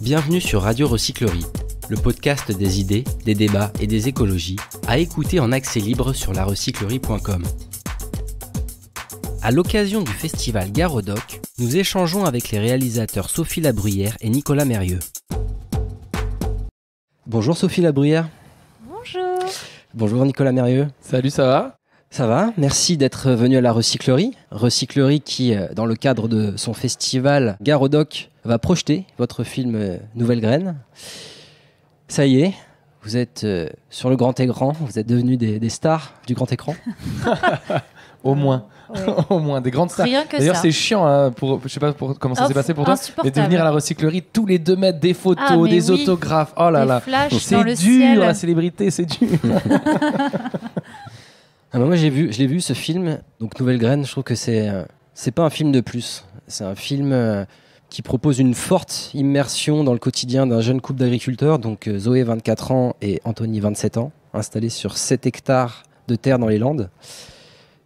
Bienvenue sur Radio Recyclerie, le podcast des idées, des débats et des écologies, à écouter en accès libre sur larecyclerie.com. À l'occasion du festival Garodoc, nous échangeons avec les réalisateurs Sophie Labruyère et Nicolas Mérieux. Bonjour Sophie Labruyère. Bonjour. Bonjour Nicolas Mérieux. Salut, ça va ça va, merci d'être venu à la recyclerie. Recyclerie qui, euh, dans le cadre de son festival Garodoc, va projeter votre film euh, Nouvelle Graine. Ça y est, vous êtes euh, sur le grand écran, vous êtes devenu des, stars du grand écran. Au moins. Au moins, des grandes stars. D'ailleurs, c'est chiant, hein, pour, je sais pas pour, comment ça s'est passé pour toi, mais de venir à la recyclerie tous les deux mètres des photos, ah, des autographes. Oh là des là. C'est dur, la célébrité, c'est dur. Ah, moi, j'ai vu, je l'ai vu ce film, donc Nouvelle Graine, je trouve que c'est euh, c'est pas un film de plus. C'est un film euh, qui propose une forte immersion dans le quotidien d'un jeune couple d'agriculteurs, donc euh, Zoé, 24 ans, et Anthony, 27 ans, installés sur 7 hectares de terre dans les Landes.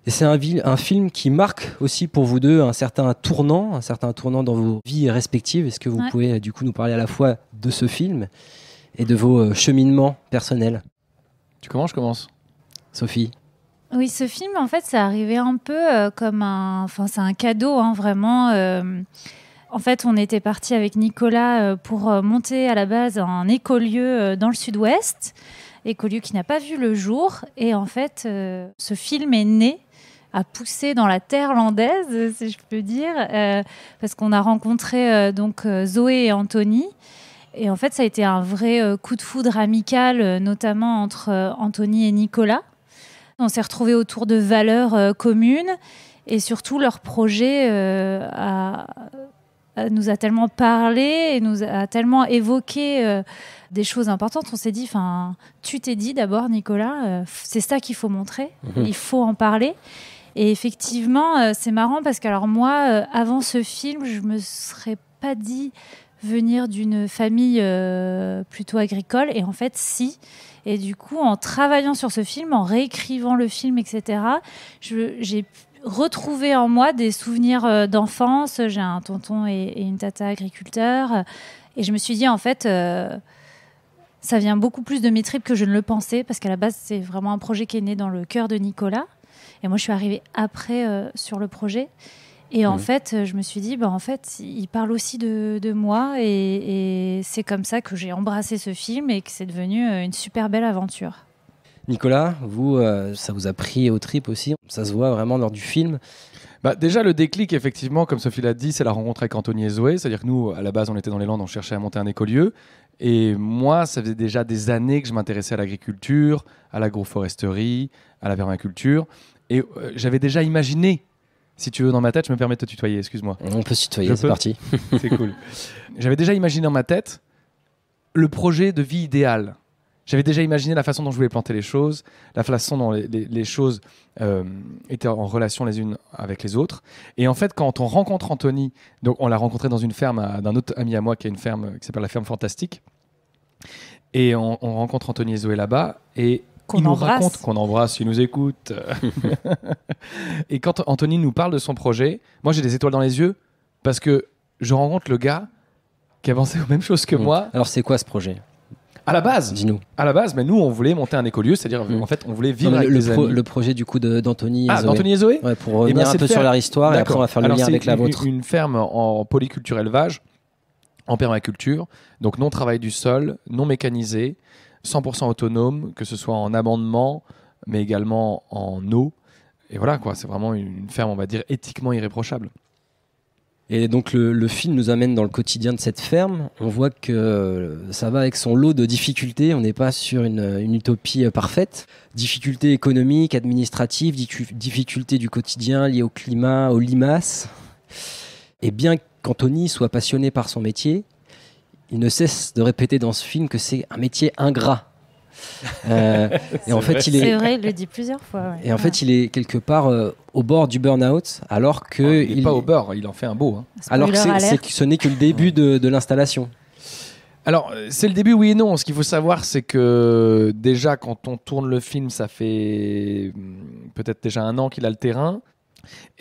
Et c'est un, un, film qui marque aussi pour vous deux un certain tournant, un certain tournant dans vos vies respectives. Est-ce que vous pouvez du coup nous parler à la fois de ce film et de vos cheminements personnels Tu commences, je commence. Sophie oui, ce film, en fait, c'est arrivé un peu euh, comme un. Enfin, c'est un cadeau, hein, vraiment. Euh. En fait, on était parti avec Nicolas euh, pour monter à la base un écolieu dans le sud-ouest, écolieu qui n'a pas vu le jour. Et en fait, ce film est né a poussé dans la terre landaise, si je peux dire, parce qu'on a rencontré donc Zoé et Anthony. Et en fait, ça a été un vrai coup de foudre amical, notamment entre Anthony et Nicolas. On s'est retrouvés autour de valeurs euh, communes et surtout leur projet euh, nous a tellement parlé et nous a tellement évoqué euh, des choses importantes. On s'est dit, enfin, tu t'es dit d'abord, Nicolas, c'est ça qu'il faut montrer, mhm. il faut en parler. Et effectivement, c'est marrant parce que alors moi, avant ce film, je me serais pas dit venir d'une famille plutôt agricole. Et en fait, si. Et du coup, en travaillant sur ce film, en réécrivant le film, etc., j'ai retrouvé en moi des souvenirs euh, d'enfance. J'ai un tonton et, une tata agriculteurs. Et je me suis dit, en fait, euh, ça vient beaucoup plus de mes tripes que je ne le pensais, parce qu'à la base, c'est vraiment un projet qui est né dans le cœur de Nicolas. Et moi, je suis arrivée après euh, sur le projet. Et en mhm. fait, euh, je me suis dit, bah, en fait, il parle aussi de, de moi. Et, c'est comme ça que j'ai embrassé ce film et que c'est devenu euh, une super belle aventure. Nicolas, vous, euh, ça vous a pris au tripes aussi. Ça se voit vraiment lors du film. Bah déjà, le déclic, effectivement, comme Sophie l'a dit, c'est la rencontre avec Anthony et Zoé. C'est-à-dire que nous, à la base, on était dans les Landes, on cherchait à monter un écolieu. Et moi, ça faisait déjà des années que je m'intéressais à l'agriculture, à l'agroforesterie, à la permaculture. Et j'avais déjà imaginé si tu veux, dans ma tête, je me permets de te tutoyer, excuse-moi. On peut se tutoyer, c'est parti. c'est cool. J'avais déjà imaginé dans ma tête le projet de vie idéal. J'avais déjà imaginé la façon dont je voulais planter les choses, la façon dont les, choses euh, étaient en relation les unes avec les autres. Et en fait, quand on rencontre Anthony, donc on l'a rencontré dans une ferme d'un autre ami à moi qui a une ferme qui s'appelle la ferme fantastique. Et on, rencontre Anthony et Zoé là-bas. Et qu'on nous raconte, qu'on embrasse, il nous écoute. et quand Anthony nous parle de son projet, moi j'ai des étoiles dans les yeux parce que je rencontre le gars qui a pensé aux mêmes choses que mm. moi. Alors c'est quoi ce projet à la base, dis-nous. À la base, mais nous, on voulait monter un écolieu, c'est-à-dire mm. en fait, on voulait vivre avec le, projet du coup d'Anthony. Ah, Anthony et Zoé. pour eh revenir un peu sur leur histoire, et après on va faire le lien avec la une, C'est Une ferme en polyculture élevage, en permaculture, donc non travail du sol, non mécanisé, 100% autonome, que ce soit en amendement, mais également en eau. Et voilà, quoi, c'est vraiment une ferme, on va dire, éthiquement irréprochable. Et donc le, film nous amène dans le quotidien de cette ferme. On voit que euh, ça va avec son lot de difficultés. On n'est pas sur une, une, utopie euh, parfaite. Difficultés économiques, administratives, difficultés du quotidien liées au climat, aux limaces. Et bien qu'Anthony soit passionné par son métier, il ne cesse de répéter dans ce film que c'est un métier ingrat. Euh, et en fait, il est. C'est vrai, il le dit plusieurs fois. Et en fait, il est quelque part euh, au bord du burn-out, alors que. Ah, il n'est pas au bord, il en fait un beau. Hein. Alors que, ce n'est que le début de l'installation. Alors, euh, c'est le début, oui et non. Ce qu'il faut savoir, c'est que déjà, quand on tourne le film, ça fait hmm, peut-être déjà un an qu'il a le terrain.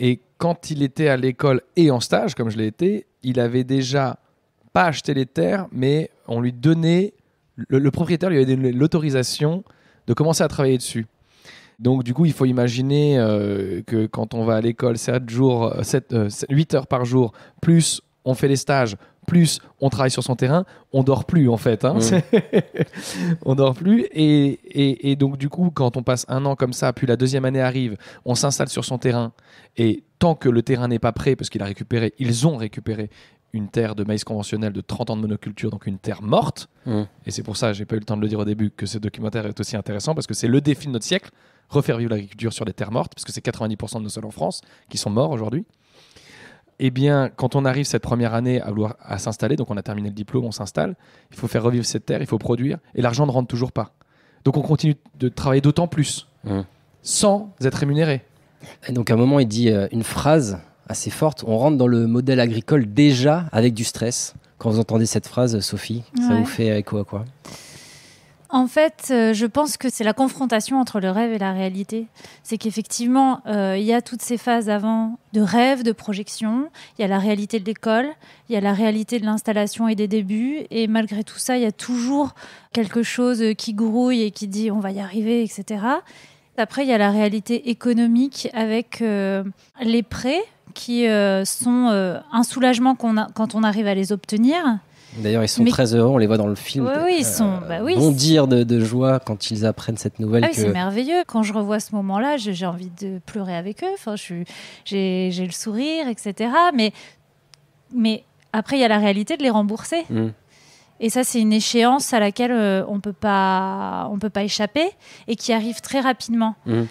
Et quand il était à l'école et en stage, comme je l'ai été, il avait déjà pas acheter les terres, mais on lui donnait, le, propriétaire lui avait donné l'autorisation de commencer à travailler dessus. Donc du coup, il faut imaginer euh, que quand on va à l'école 7 jours, 7, euh, 8 euh, heures par jour, plus on fait les stages, plus on travaille sur son terrain, on dort plus en fait. Hein. on dort plus. Et, et, et, donc du coup, quand on passe un an comme ça, puis la deuxième année arrive, on s'installe sur son terrain. Et tant que le terrain n'est pas prêt, parce qu'il a récupéré, ils ont récupéré une terre de maïs conventionnel de 30 ans de monoculture, donc une terre morte. Mmh. Et c'est pour ça, j'ai pas eu le temps de le dire au début, que ce documentaire est aussi intéressant parce que c'est le défi de notre siècle, refaire vivre l'agriculture sur des terres mortes, parce que c'est 90% de nos sols en France qui sont morts aujourd'hui. Eh bien, quand on arrive cette première année à vouloir à s'installer, donc on a terminé le diplôme, on s'installe, il faut faire revivre cette terre, il faut produire, et l'argent ne rentre toujours pas. Donc on continue de travailler d'autant plus, mmh. sans être rémunéré. Et donc à un moment, il dit euh, une phrase assez forte. On rentre dans le modèle agricole déjà avec du stress. Quand vous entendez cette phrase, Sophie, ça vous fait écho à quoi en fait, euh, je pense que c'est la confrontation entre le rêve et la réalité. C'est qu'effectivement, euh, il y a toutes ces phases avant de rêve, de projection, il y a la réalité de l'école, il y a la réalité de l'installation et des débuts, et malgré tout ça, il y a toujours quelque chose qui grouille et qui dit on va y arriver, etc. Après, il y a la réalité économique avec euh, les prêts qui euh, sont euh, un soulagement quand on arrive à les obtenir. D'ailleurs, ils sont très heureux, on les voit dans le film. oui, ils sont. Euh, bah, bondir de, joie quand ils apprennent cette nouvelle. Ah c'est merveilleux. Quand je revois ce moment-là, j'ai envie de pleurer avec eux. Enfin, j'ai le sourire, etc. Mais, mais après, il y a la réalité de les rembourser. Mm. Et ça, c'est une échéance à laquelle on peut pas, on peut pas échapper et qui arrive très rapidement. Mm.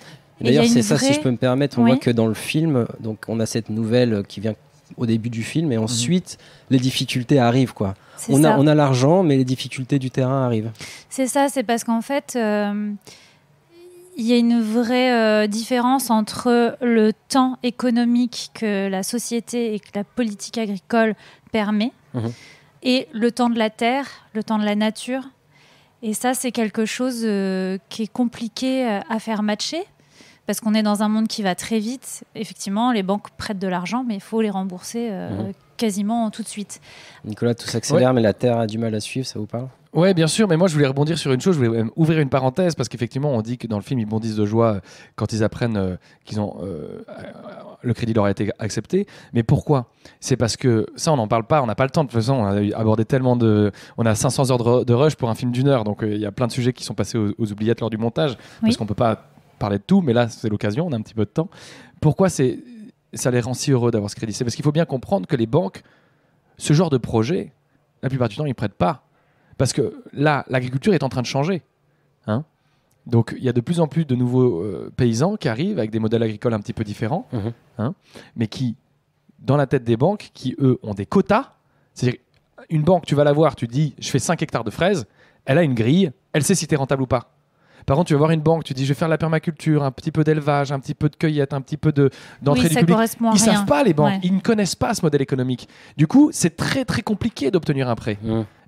D'ailleurs, c'est ça, si je peux me permettre, on voit que dans le film, donc on a cette nouvelle qui vient au début du film et mhm. ensuite les difficultés arrivent quoi. On a, on a l'argent mais les difficultés du terrain arrivent. C'est ça, c'est parce qu'en fait euh, il y a une vraie euh, différence entre le temps économique que la société et que la politique agricole permet mhm. et le temps de la terre, le temps de la nature. Et ça c'est quelque chose euh, qui est compliqué à faire matcher parce qu'on est dans un monde qui va très vite. Effectivement, les banques prêtent de l'argent, mais il faut les rembourser euh, mhm. quasiment tout de suite. Nicolas, tout s'accélère, mais la Terre a du mal à suivre, ça vous parle oui, bien sûr, mais moi je voulais rebondir sur une chose, je voulais ouvrir une parenthèse, parce qu'effectivement, on dit que dans le film, ils bondissent de joie euh, quand ils apprennent que euh, qu'ils ont le crédit leur a été accepté. Mais pourquoi C'est parce que ça, on n'en parle pas, on n'a pas le temps. De toute façon, on a abordé tellement de. On a 500 heures de, rush pour un film d'une heure, donc il y a plein de sujets qui sont passés aux, oubliettes lors du montage, parce qu'on ne peut pas parler de tout, mais là, c'est l'occasion, on a un petit peu de temps. Pourquoi c'est, ça les rend si heureux d'avoir ce crédit C'est parce qu'il faut bien comprendre que les banques, ce genre de projet, la plupart du temps, ils ne prêtent pas. Parce que là, l'agriculture est en train de changer. Hein. donc il y a de plus en plus de nouveaux euh, paysans qui arrivent avec des modèles agricoles un petit peu différents, mmh hein, mais qui, dans la tête des banques, qui eux ont des quotas. C'est-à-dire, une banque, tu vas la voir, tu dis, je fais 5 hectares de fraises, elle a une grille, elle sait si tu es rentable ou pas. Par contre, tu vas voir une banque, tu dis je vais faire la permaculture, un petit peu d'élevage, un petit peu de cueillette, un petit peu de d'entrée du public. Ils ne savent pas les banques, ils ne connaissent pas ce modèle économique. Du coup, c'est très très compliqué d'obtenir un prêt.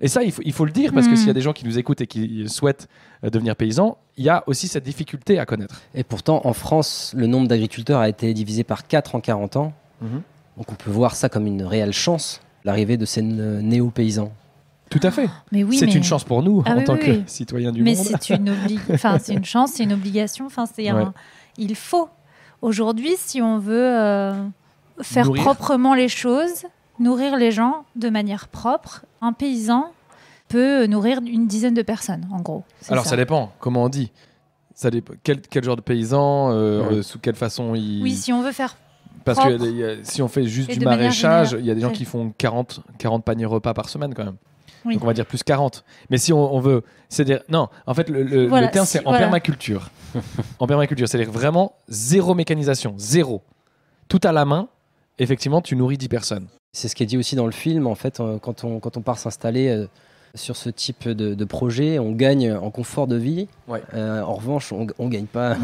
Et ça, il faut, le dire parce que hmm. s'il y a des gens qui nous écoutent et qui souhaitent euh, devenir paysans, il y a aussi cette difficulté à connaître. Et pourtant, en France, le nombre d'agriculteurs a été divisé par 4 en 40 ans. Mhm. Donc on peut voir ça comme une réelle chance, l'arrivée de ces euh, néo-paysans. Tout à fait. Mais oui, c'est une chance pour nous ah en tant que citoyens du monde. Mais c'est une, enfin, une chance, c'est une obligation. Enfin, c'est Il faut. Aujourd'hui, si on veut euh, faire proprement les choses, nourrir les gens de manière propre, un paysan peut nourrir une dizaine de personnes, en gros. Alors ça. dépend, comment on dit ça dépend. Quel, genre de paysan, euh, euh, sous quelle façon il... Oui, si on veut faire parce que si on fait juste du maraîchage, il y a des gens qui font 40, 40 paniers repas par semaine quand même. Donc on va dire plus 40. Mais si on, veut, cest dire non, en fait le, terme c'est en permaculture. en permaculture, c'est-à-dire vraiment zéro mécanisation, zéro, tout à la main. Effectivement, tu nourris 10 personnes. C'est ce qui est dit aussi dans le film. En fait, euh, quand on quand on part s'installer euh, sur ce type de, projet, on gagne en confort de vie. Euh, en revanche, on, ne gagne pas,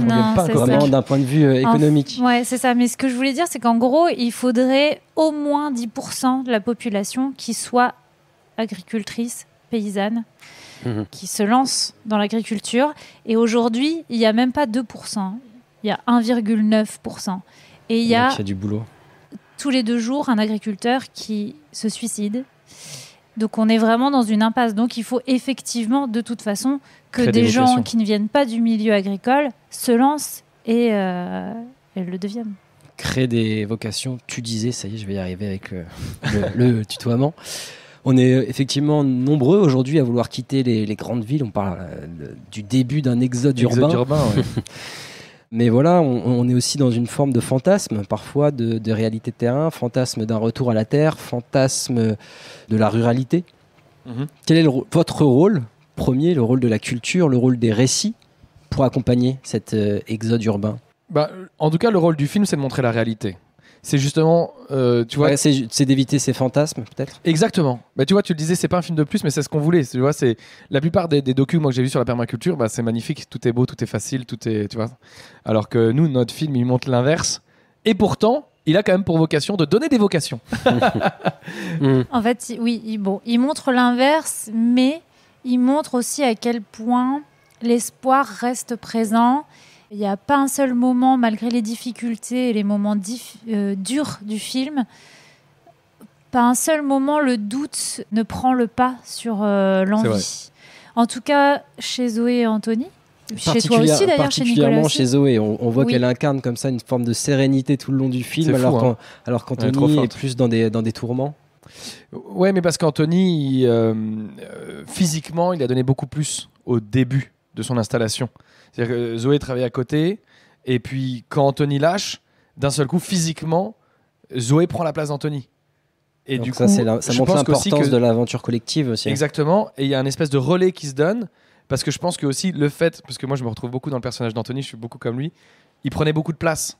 vraiment d'un point de vue économique. Oui, ouais, c'est ça. Mais ce que je voulais dire, c'est qu'en gros, il faudrait au moins 10% de la population qui soit agricultrice, paysanne, mhm. qui se lance dans l'agriculture. Et aujourd'hui, il n'y a même pas 2%, hein. il y a 1,9%. Et il y a, du boulot. tous les deux jours un agriculteur qui se suicide. Donc on est vraiment dans une impasse. Donc il faut effectivement, de toute façon, que des, gens qui ne viennent pas du milieu agricole se lancent et, euh, le deviennent. Créer des vocations, tu disais, ça y est, je vais y arriver avec le tutoiement. On est euh, effectivement nombreux aujourd'hui à vouloir quitter les, grandes villes. On parle euh, du début d'un exode, urbain. Mais voilà, on, est aussi dans une forme de fantasme, parfois de, réalité de terrain, fantasme d'un retour à la terre, fantasme de la ruralité. Mhm. Quel est votre rôle premier, le rôle de la culture, le rôle des récits pour accompagner cet euh, exode urbain bah, En tout cas, le rôle du film, c'est de montrer la réalité c'est justement, euh, tu vois, c'est d'éviter ces fantasmes peut-être. Exactement. Bah tu vois, tu le disais, c'est pas un film de plus, mais c'est ce qu'on voulait. Tu vois, c'est la plupart des, documents que j'ai vus sur la permaculture, bah, c'est magnifique, tout est beau, tout est facile, tout est, tu vois. Alors que nous, notre film, il montre l'inverse. Et pourtant, il a quand même pour vocation de donner des vocations. Mm. En fait, oui, bon, il montre l'inverse, mais il montre aussi à quel point l'espoir reste présent il n'y a pas un seul moment, malgré les difficultés et les moments euh, durs du film, pas un seul moment le doute ne prend le pas sur euh, l'envie. En tout cas, chez Zoé et Anthony. Chez toi aussi d'ailleurs, chez Nicolas. Aussi. chez Zoé, on, voit qu'elle incarne comme ça une forme de sérénité tout le long du film, alors hein. qu'Anthony est, plus dans des, tourments. Ouais, mais parce qu'Anthony, euh, physiquement, il a donné beaucoup plus au début de son installation. C'est-à-dire que Zoé travaille à côté, et puis quand Anthony lâche, d'un seul coup, physiquement, Zoé prend la place d'Anthony. Et du ça, coup, la, ça montre l'importance de l'aventure collective aussi. Hein. Exactement, et il y a un espèce de relais qui se donne, parce que je pense que aussi le fait, parce que moi je me retrouve beaucoup dans le personnage d'Anthony, je suis beaucoup comme lui, il prenait beaucoup de place.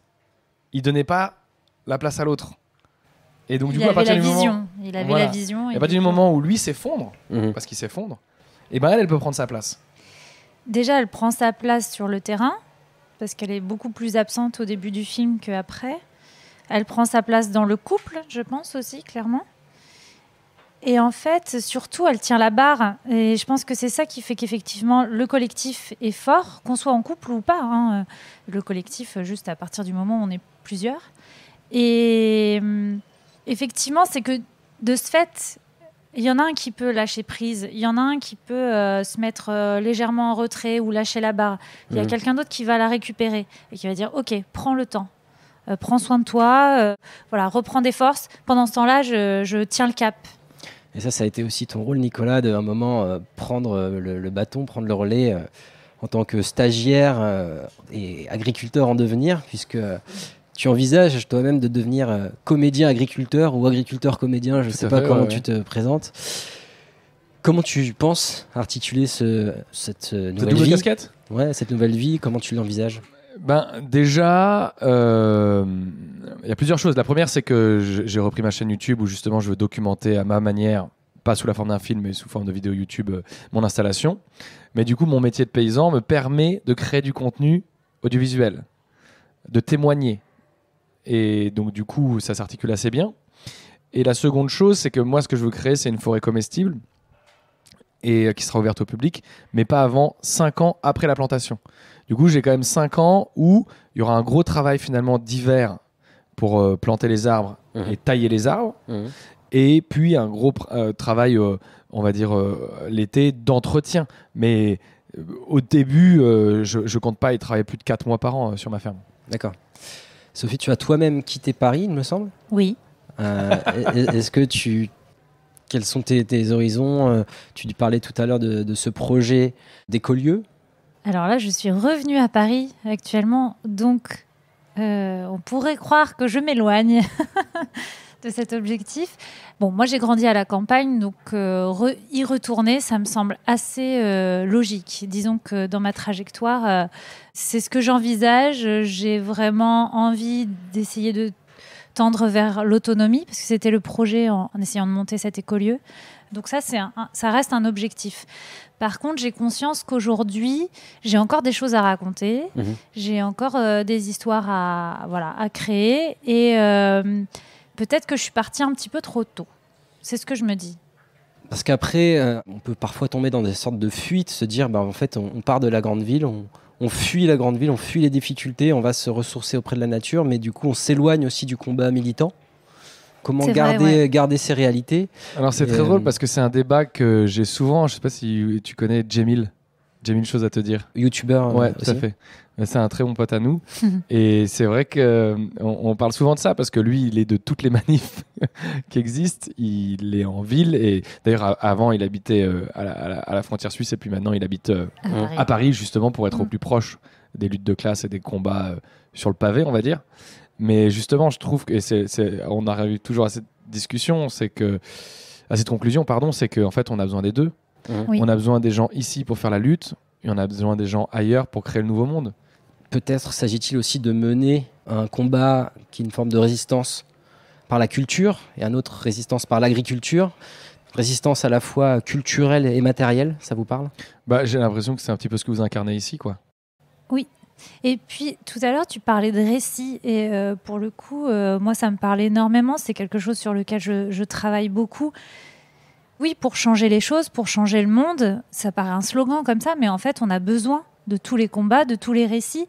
Il donnait pas la place à l'autre. Et donc, il du coup, à partir du moment. avait la vision. a du moment où lui s'effondre, mhm. parce qu'il s'effondre, et eh ben elle, elle peut prendre sa place déjà, elle prend sa place sur le terrain, parce qu'elle est beaucoup plus absente au début du film qu'après. Elle prend sa place dans le couple, je pense aussi, clairement. Et en fait, surtout, elle tient la barre. Et je pense que c'est ça qui fait qu'effectivement, le collectif est fort, qu'on soit en couple ou pas. Hein. Le collectif, juste à partir du moment où on est plusieurs. Et hum, effectivement, c'est que de ce fait, il y en a un qui peut lâcher prise, il y en a un qui peut euh, se mettre euh, légèrement en retrait ou lâcher la barre. Il y a mhm. quelqu'un d'autre qui va la récupérer et qui va dire Ok, prends le temps, euh, prends soin de toi, voilà, reprends des forces. Pendant ce temps-là, je, tiens le cap. Et ça, ça a été aussi ton rôle, Nicolas, de un moment prendre le, bâton, prendre le relais en tant que stagiaire et agriculteur en devenir, puisque tu envisages toi-même de devenir euh, comédien agriculteur ou agriculteur comédien, je ne sais pas comment tu te présentes. Comment tu penses articuler euh, cette nouvelle vie Ouais, cette nouvelle vie, comment tu l'envisages ben, Déjà, euh, il y a plusieurs choses. La première, c'est que j'ai repris ma chaîne YouTube où justement je veux documenter à ma manière, pas sous la forme d'un film, mais sous forme de vidéo YouTube, mon installation. Mais du coup, mon métier de paysan me permet de créer du contenu audiovisuel, de témoigner, et donc, du coup, ça s'articule assez bien. Et la seconde chose, c'est que moi, ce que je veux créer, c'est une forêt comestible et euh, qui sera ouverte au public, mais pas avant 5 ans après la plantation. Du coup, j'ai quand même 5 ans où il y aura un gros travail finalement d'hiver pour euh, planter les arbres mhm. et tailler les arbres. Mhm. Et puis un gros euh, travail, on va dire, l'été d'entretien. Mais au début, je, ne compte pas y travailler plus de 4 mois par an sur ma ferme. D'accord. Sophie, tu as toi-même quitté Paris, il me semble Oui. Euh, est-ce que tu. Quels sont tes, horizons euh, Tu parlais tout à l'heure de, ce projet d'écolieux. Alors là, je suis revenue à Paris actuellement, donc euh, on pourrait croire que je m'éloigne. de cet objectif. Bon, moi j'ai grandi à la campagne, donc euh, y retourner, ça me semble assez euh, logique. Disons que dans ma trajectoire, euh, c'est ce que j'envisage. J'ai vraiment envie d'essayer de tendre vers l'autonomie, parce que c'était le projet en, essayant de monter cet écolieu. Donc ça, c'est ça reste un objectif. Par contre, j'ai conscience qu'aujourd'hui, j'ai encore des choses à raconter, mhm. j'ai encore des histoires à, voilà, à créer. Et, peut-être que je suis partie un petit peu trop tôt. C'est ce que je me dis. Parce qu'après, euh, on peut parfois tomber dans des sortes de fuites, se dire, bah, en fait, on, part de la grande ville, on, fuit la grande ville, on fuit les difficultés, on va se ressourcer auprès de la nature, mais du coup, on s'éloigne aussi du combat militant. Comment garder, garder ses réalités Alors, c'est très euh, drôle parce que c'est un débat que j'ai souvent. Je ne sais pas si tu connais Jamil. J'ai mille choses à te dire. Youtubeur. Euh, ouais, tout à fait. C'est un très bon pote à nous. et c'est vrai qu'on euh, on parle souvent de ça parce que lui, il est de toutes les manifs qui existent. Il est en ville. Et d'ailleurs, avant, il habitait euh, à la, frontière suisse. Et puis maintenant, il habite à, Paris. justement, pour être au mm. plus proche des luttes de classe et des combats sur le pavé, on va dire. Mais justement, je trouve que, on arrive toujours à cette discussion, c'est que, à cette conclusion, pardon, c'est qu'en fait, on a besoin des deux. On a besoin des gens ici pour faire la lutte, et on a besoin des gens ailleurs pour créer le nouveau monde. Peut-être s'agit-il aussi de mener un combat qui est une forme de résistance par la culture et un autre résistance par l'agriculture. Résistance à la fois culturelle et matérielle, ça vous parle bah, J'ai l'impression que c'est un petit peu ce que vous incarnez ici, quoi. Oui, et puis tout à l'heure, tu parlais de récit. Et euh, pour le coup, euh, moi, ça me parle énormément. C'est quelque chose sur lequel je travaille beaucoup oui, pour changer les choses, pour changer le monde, ça paraît un slogan comme ça, mais en fait, on a besoin de tous les combats, de tous les récits,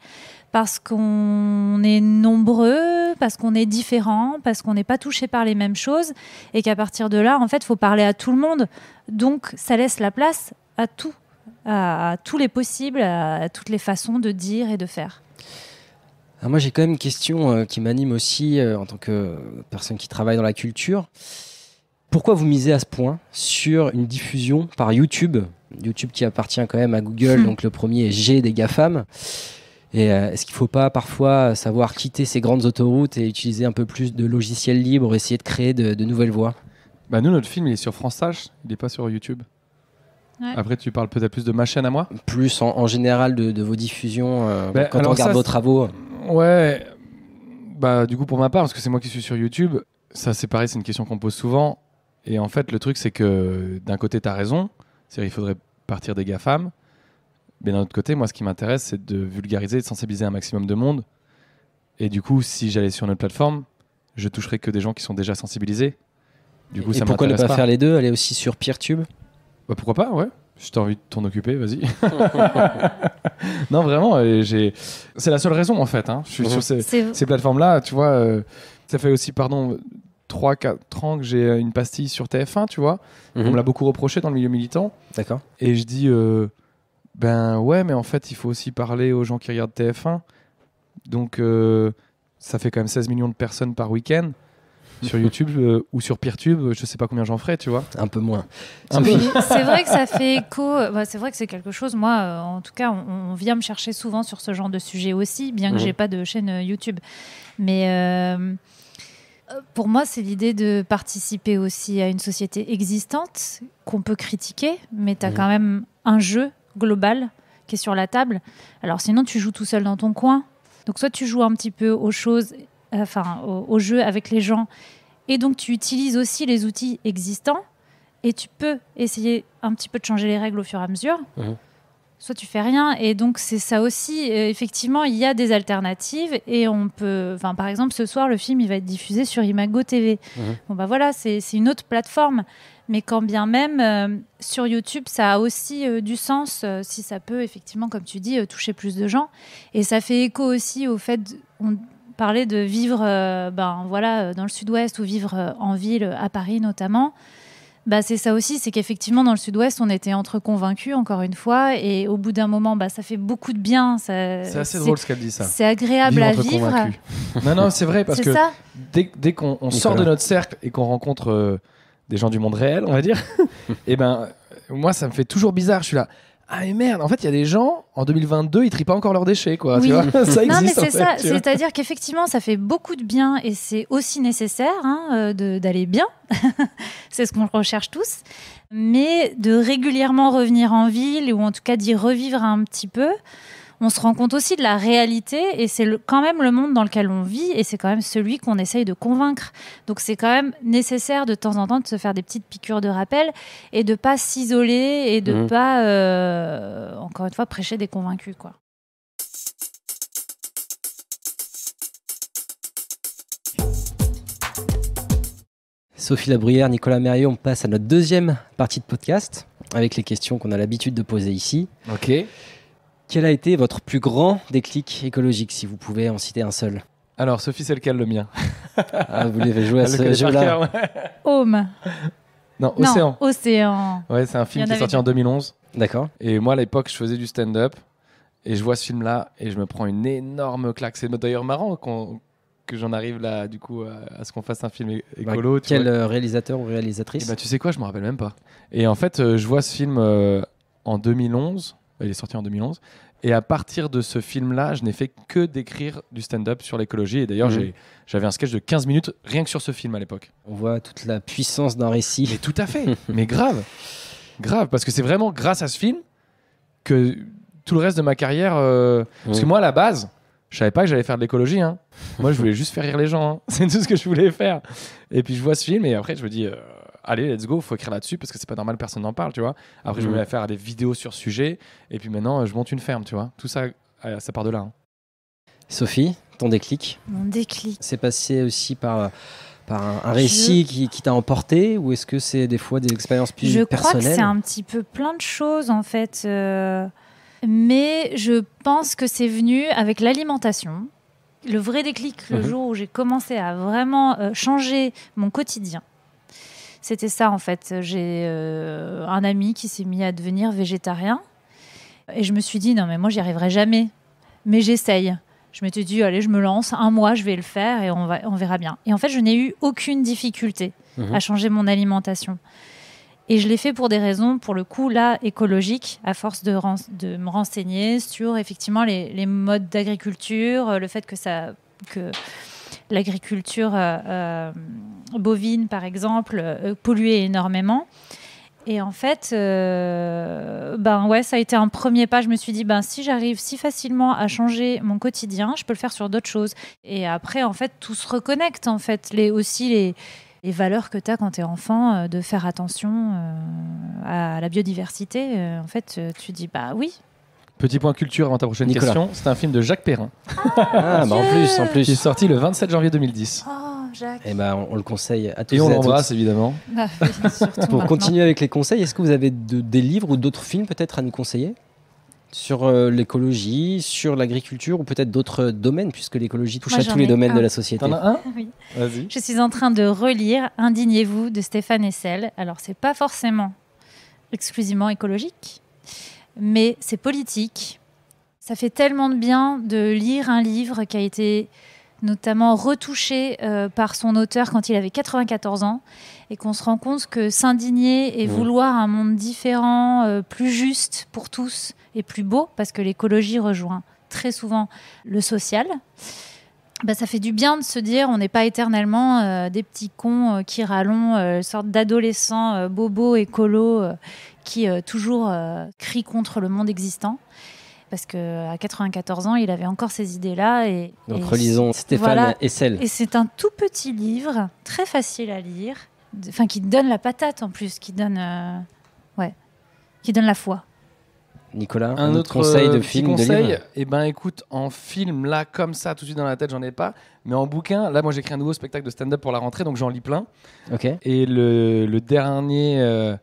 parce qu'on est nombreux, parce qu'on est différents, parce qu'on n'est pas touché par les mêmes choses, et qu'à partir de là, en fait, il faut parler à tout le monde. Donc, ça laisse la place à tout, à, tous les possibles, à toutes les façons de dire et de faire. moi, j'ai quand même une question euh, qui m'anime aussi euh, en tant que euh, personne qui travaille dans la culture. Pourquoi vous misez à ce point sur une diffusion par YouTube YouTube qui appartient quand même à Google, hmm. donc le premier est G des GAFAM. Et euh, est-ce qu'il ne faut pas parfois savoir quitter ces grandes autoroutes et utiliser un peu plus de logiciels libres, essayer de créer de, nouvelles voies bah Nous, notre film, il est sur France H, il n'est pas sur YouTube. Après, tu parles peut-être plus de ma chaîne à moi Plus en, général de, vos diffusions, euh, bah, quand on regarde vos travaux. Ouais, bah, du coup, pour ma part, parce que c'est moi qui suis sur YouTube, ça c'est pareil, c'est une question qu'on pose souvent. Et en fait, le truc, c'est que d'un côté, tu as raison, c'est-à-dire il faudrait partir des gars-femmes. Mais d'un autre côté, moi, ce qui m'intéresse, c'est de vulgariser, de sensibiliser un maximum de monde. Et du coup, si j'allais sur notre plateforme, je toucherais que des gens qui sont déjà sensibilisés. Du coup, et ça pourquoi ne pas, faire les deux Aller aussi sur PeerTube bah, Pourquoi pas, ouais. Si t'as envie de t'en occuper, vas-y. non, vraiment, euh, c'est la seule raison en fait. Hein. Je suis mmh. sur ces, plateformes-là, tu vois. Euh, ça fait aussi, pardon, 3-4 ans que j'ai euh, une pastille sur TF1, tu vois. Mhm. On me l'a beaucoup reproché dans le milieu militant. D'accord. Et je dis, euh, ben ouais, mais en fait, il faut aussi parler aux gens qui regardent TF1. Donc, euh, ça fait quand même 16 millions de personnes par week-end. Sur YouTube ou sur PeerTube, je sais pas combien j'en ferai, tu vois. Un peu moins. C'est vrai que ça fait écho. c'est vrai que c'est quelque chose. Moi, en tout cas, on, vient me chercher souvent sur ce genre de sujet aussi, bien que mhm. j'ai pas de chaîne YouTube. Mais pour moi, c'est l'idée de participer aussi à une société existante qu'on peut critiquer, mais tu as mmh. quand même un jeu global qui est sur la table. Alors sinon, tu joues tout seul dans ton coin. Donc soit tu joues un petit peu aux choses, euh, enfin au, jeu avec les gens, et donc tu utilises aussi les outils existants, et tu peux essayer un petit peu de changer les règles au fur et à mesure. Mmh soit tu fais rien. Et donc c'est ça aussi. effectivement, il y a des alternatives et on peut. Enfin, par exemple, ce soir, le film il va être diffusé sur Imago TV. Mhm. Bon bah voilà, c'est une autre plateforme. Mais quand bien même euh, sur YouTube, ça a aussi euh, du sens euh, si ça peut effectivement, comme tu dis, toucher plus de gens. Et ça fait écho aussi au fait, on parlait de vivre, ben voilà, dans le Sud-Ouest ou vivre en ville, à Paris notamment bah, C'est ça aussi, c'est qu'effectivement, dans le sud-ouest, on était entre convaincus, encore une fois, et au bout d'un moment, bah, ça fait beaucoup de bien. c'est assez drôle ce qu'elle dit, ça. C'est agréable à vivre. non, non, c'est vrai, parce que dès, qu'on sort de notre cercle et qu'on rencontre euh, des gens du monde réel, on va dire, et eh ben moi, ça me fait toujours bizarre, je suis là ah mais merde, en fait il y a des gens en 2022 ils trient pas encore leurs déchets quoi. non mais c'est ça, c'est-à-dire qu'effectivement ça fait beaucoup de bien et c'est aussi nécessaire hein, euh, d'aller bien, c'est ce qu'on recherche tous, mais de régulièrement revenir en ville ou en tout cas d'y revivre un petit peu on se rend compte aussi de la réalité et c'est quand même le monde dans lequel on vit et c'est quand même celui qu'on essaye de convaincre. Donc c'est quand même nécessaire de temps en temps de se faire des petites piqûres de rappel et de pas s'isoler et de mmh. pas, euh, encore une fois, prêcher des convaincus. quoi. Sophie Labrière, Nicolas Mériot, on passe à notre deuxième partie de podcast avec les questions qu'on a l'habitude de poser ici. Ok. Quel a été votre plus grand déclic écologique, si vous pouvez en citer un seul Alors, Sophie, c'est lequel le mien ah, Vous l'avez joué à ce jeu-là Home. Non, Océan. Océan. Ouais, c'est un film qui est sorti en 2011. D'accord. Et moi, à l'époque, je faisais du stand-up. Et je vois ce film-là et je me prends une énorme claque. C'est d'ailleurs marrant que j'en arrive là, du coup, à, ce qu'on fasse un film bah, écolo. quel euh, réalisateur ou réalisatrice et eh ben, Tu sais quoi, je me rappelle même pas. Et en fait, euh, je vois ce film euh, en 2011 il est sorti en 2011. Et à partir de ce film-là, je n'ai fait que d'écrire du stand-up sur l'écologie. Et d'ailleurs, mmh. j'avais un sketch de 15 minutes rien que sur ce film à l'époque. On voit toute la puissance d'un récit. Mais tout à fait. mais grave. Grave. Parce que c'est vraiment grâce à ce film que tout le reste de ma carrière. Euh, parce que mmh. moi, à la base, je savais pas que j'allais faire de l'écologie. Hein. moi, je voulais juste faire rire les gens. Hein. C'est tout ce que je voulais faire. Et puis, je vois ce film et après, je me dis. Euh, allez, let's go, faut écrire là-dessus parce que c'est pas normal, personne n'en parle, tu vois. Après, je me mhm. faire des vidéos sur sujet et puis maintenant, je monte une ferme, tu vois. Tout ça, euh, ça part de là. Hein. Sophie, ton déclic Mon déclic. C'est passé aussi par euh, par un, récit qui, qui t'a emporté ou est-ce que c'est des fois des expériences plus personnelles Je crois que c'est un petit peu plein de choses en fait, euh, mais je pense que c'est venu avec l'alimentation. Le vrai déclic, le mhm. jour où j'ai commencé à vraiment changer mon quotidien, c'était ça en fait. J'ai euh, un ami qui s'est mis à devenir végétarien et je me suis dit non mais moi j'y arriverai jamais, mais j'essaye. Je m'étais dit allez je me lance, un mois je vais le faire et on, va, on verra bien. Et en fait je n'ai eu aucune difficulté mhm. à changer mon alimentation. Et je l'ai fait pour des raisons, pour le coup, là, écologiques, à force de, me renseigner sur effectivement les, les modes d'agriculture, le fait que ça, que l'agriculture euh, euh, bovine, par exemple, euh, polluait énormément. Et en fait, ben ouais, ça a été un premier pas. Je me suis dit, ben si j'arrive si facilement à changer mon quotidien, je peux le faire sur d'autres choses. Et après, en fait, tout se reconnecte. En fait, les, aussi les, valeurs que tu as quand tu es enfant, de faire attention à la biodiversité. en fait, tu dis, bah oui, Petit point culture avant ta prochaine question. C'est un film de Jacques Perrin. Ah, ah bah, en plus, en plus. il est sorti le 27 janvier 2010. Oh, Jacques. Eh ben, on, le conseille à tous et, on l'embrasse évidemment. Bah, Pour continuer avec les conseils, est-ce que vous avez des livres ou d'autres films peut-être à nous conseiller sur euh, l'écologie, sur l'agriculture ou peut-être d'autres euh, domaines, puisque l'écologie touche à tous les domaines de la société. as un oui. Je suis en train de relire Indignez-vous de Stéphane Essel. Alors, c'est pas forcément exclusivement écologique, mais c'est politique. Ça fait tellement de bien de lire un livre qui a été notamment retouché euh, par son auteur quand il avait 94 ans, et qu'on se rend compte que s'indigner et mmh. vouloir un monde différent, euh, plus juste pour tous et plus beau, parce que l'écologie rejoint très souvent le social, bah, ça fait du bien de se dire on n'est pas éternellement euh, des petits cons euh, qui râlons, euh, sorte d'adolescents bobos et qui toujours crient contre le monde existant. Parce que à 94 ans, il avait encore ces idées-là. Et, Donc relisons Stéphane et Essel. Et c'est un tout petit livre, très facile à lire, enfin qui donne la patate en plus, qui donne, qui donne la foi. Nicolas, un, autre, conseil de euh, euh, film, de livre eh ben, écoute, en film, là, comme ça, tout de suite dans la tête, j'en ai pas. Mais en bouquin, là, moi, j'écris un nouveau spectacle de stand-up pour la rentrée, donc j'en lis plein. Ok. Et le, dernier, euh,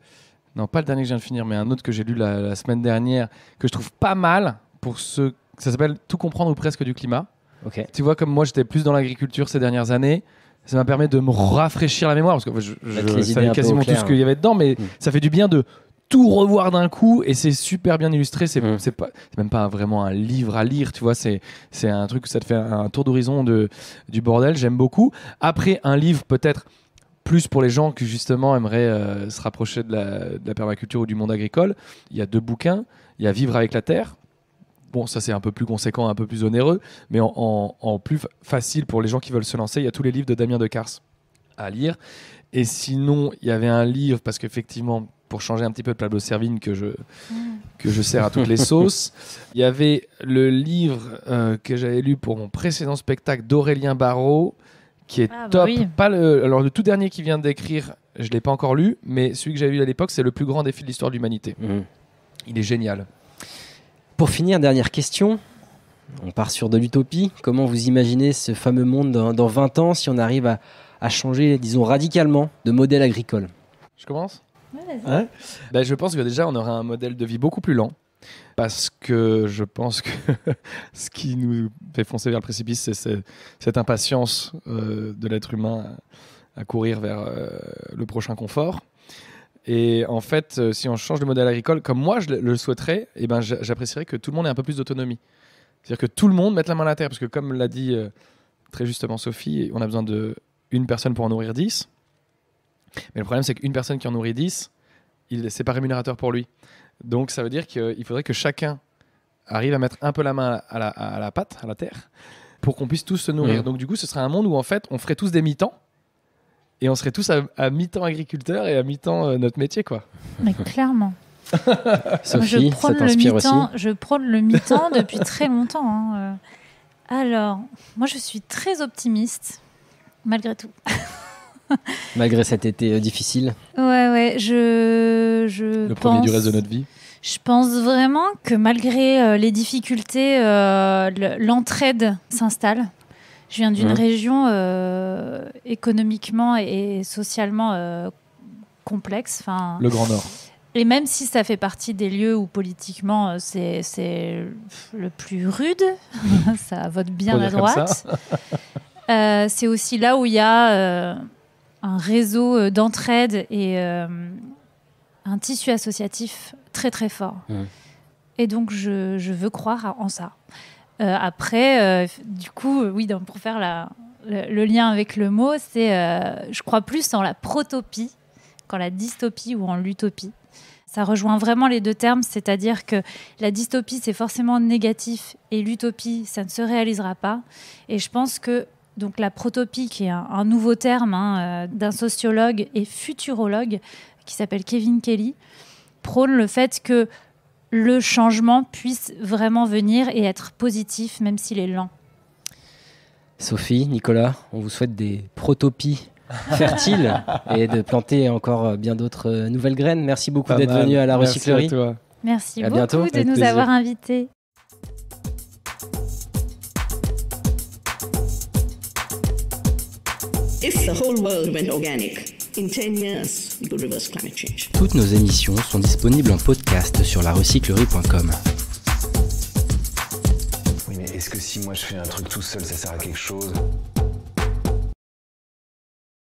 non, pas le dernier que je viens de finir, mais un autre que j'ai lu la, semaine dernière, que je trouve pas mal pour ce, ça s'appelle Tout comprendre ou presque du climat. Ok. Tu vois, comme moi, j'étais plus dans l'agriculture ces dernières années ça m'a permis de me rafraîchir la mémoire parce que je, je savais quasiment tout ce qu'il y avait dedans, mais mm. ça fait du bien de tout revoir d'un coup et c'est super bien illustré. Mm. C'est même pas vraiment un livre à lire, tu vois. C'est un truc ça te fait un tour d'horizon du bordel. J'aime beaucoup. Après un livre peut-être plus pour les gens qui justement aimeraient euh, se rapprocher de la, permaculture ou du monde agricole. Il y a deux bouquins. Il y a Vivre avec la terre. Bon, ça c'est un peu plus conséquent, un peu plus onéreux, mais en, plus facile pour les gens qui veulent se lancer. Il y a tous les livres de Damien De Cars à lire. Et sinon, il y avait un livre, parce qu'effectivement, pour changer un petit peu de tableau Servigne que je, mm. que je sers à toutes les sauces. Il y avait le livre euh, que j'avais lu pour mon précédent spectacle d'Aurélien barreau qui est ah, bah top. Pas le, alors le tout dernier qui vient d'écrire, je ne l'ai pas encore lu, mais celui que j'avais lu à l'époque, c'est le plus grand défi de l'histoire de l'humanité. Mm. Il est génial. Pour finir, dernière question. On part sur de l'utopie. Comment vous imaginez ce fameux monde dans, 20 ans si on arrive à changer, disons, radicalement de modèle agricole Je commence ben, je pense que déjà, on aura un modèle de vie beaucoup plus lent. Parce que je pense que ce qui nous fait foncer vers le précipice, c'est cette impatience euh, de l'être humain à, courir vers euh, le prochain confort. Et en fait, euh, si on change le modèle agricole, comme moi je le souhaiterais, et eh ben, j'apprécierais que tout le monde ait un peu plus d'autonomie. C'est-à-dire que tout le monde mette la main à la terre. Parce que comme l'a dit très justement Sophie, on a besoin de une personne pour en nourrir dix, mais le problème, c'est qu'une personne qui en nourrit 10, c'est pas rémunérateur pour lui. Donc ça veut dire qu'il faudrait que chacun arrive à mettre un peu la main à la, pâte, à la terre, pour qu'on puisse tous se nourrir. Mmh. Donc du coup, ce serait un monde où en fait, on ferait tous des mi-temps. Et on serait tous à, mi-temps agriculteurs et à mi-temps euh, notre métier, quoi. Mais clairement. Sophie, je prône le aussi Je prône le mi-temps depuis très longtemps. Hein, euh. Alors, moi, je suis très optimiste, malgré tout. Malgré cet été euh, difficile. Ouais, ouais, je, je Le premier du reste de notre vie. Je pense vraiment que malgré euh, les difficultés, euh, l'entraide s'installe. Je viens d'une mmh. région économiquement et socialement complexe. Enfin, Le Grand Nord. Et même si ça fait partie des lieux où politiquement c'est le plus rude, mmh. ça vote bien à droite, c'est aussi là où il y a un réseau euh, d'entraide et euh, un tissu associatif très très fort. Et donc je, veux croire en ça. Euh, après, du coup, oui, donc pour faire le, le, lien avec le mot, c'est je crois plus en la protopie qu'en la dystopie ou en l'utopie. Ça rejoint vraiment les deux termes, c'est-à-dire que la dystopie, c'est forcément négatif et l'utopie, ça ne se réalisera pas. Et je pense que donc la protopie, qui est un, nouveau terme hein, euh, d'un sociologue et futurologue qui s'appelle Kevin Kelly, prône le fait que le changement puisse vraiment venir et être positif, même s'il est lent. Sophie, Nicolas, on vous souhaite des protopies fertiles et de planter encore bien d'autres euh, nouvelles graines. Merci beaucoup d'être venu à la recyclerie. Merci beaucoup de nous avoir invités. If the whole world went organic, in 10 years, we could reverse climate change. Toutes nos émissions sont disponibles en podcast sur larecyclerie.com. Oui, mais est-ce que si moi je fais un truc tout seul, ça sert à quelque chose